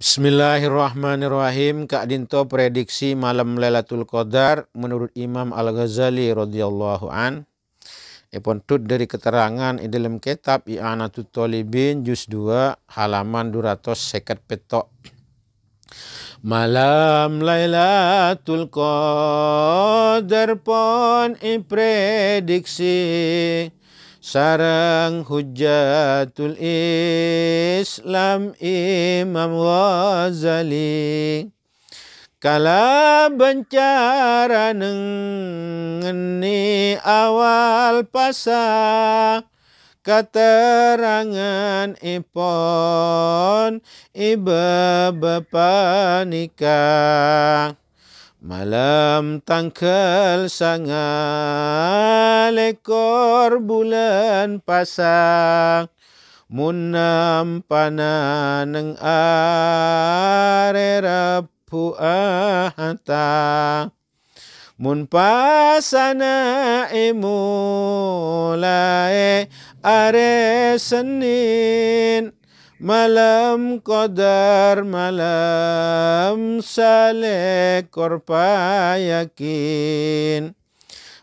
Bismillahirrahmanirrahim. Kak Dinto prediksi malam Lailatul Qadar menurut Imam Al-Ghazali radhiyallahu an. Ipun tut dari keterangan di dalam kitab I'anatut Talibin juz 2 halaman 200 sekat petok. Malam Lailatul Qadar pon i prediksi sarang hujjatul Islam Imam Ghazali kala bencara ngeni awal pasang keterangan ipon ibe bepanikah Malam tangkal sangat lekor bulan pasang Munam panan ng are rapu ahata Mun pasana emulae are senin malam kodar malam salek korpayakin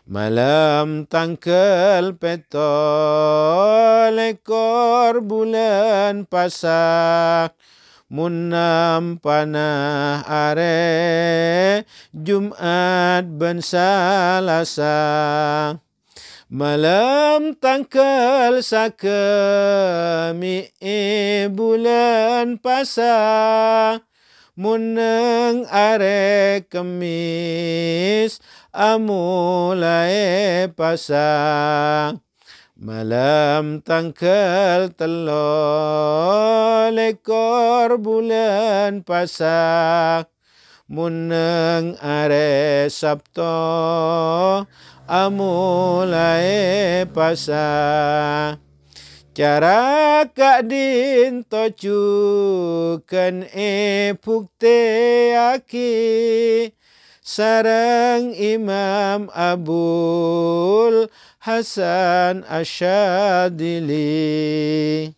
malam tangkel petol ekor bulan pasak munam panah are jumat ben salasa malam tangkel sakel kami e bulan pasa muneng are kemis amulai pasa malam tangkal telo lekor bulan pasa muneng are sabto amulai pasang. Cara kak din tocu kan e pukte aki sarang imam abul Hasan Ashadili.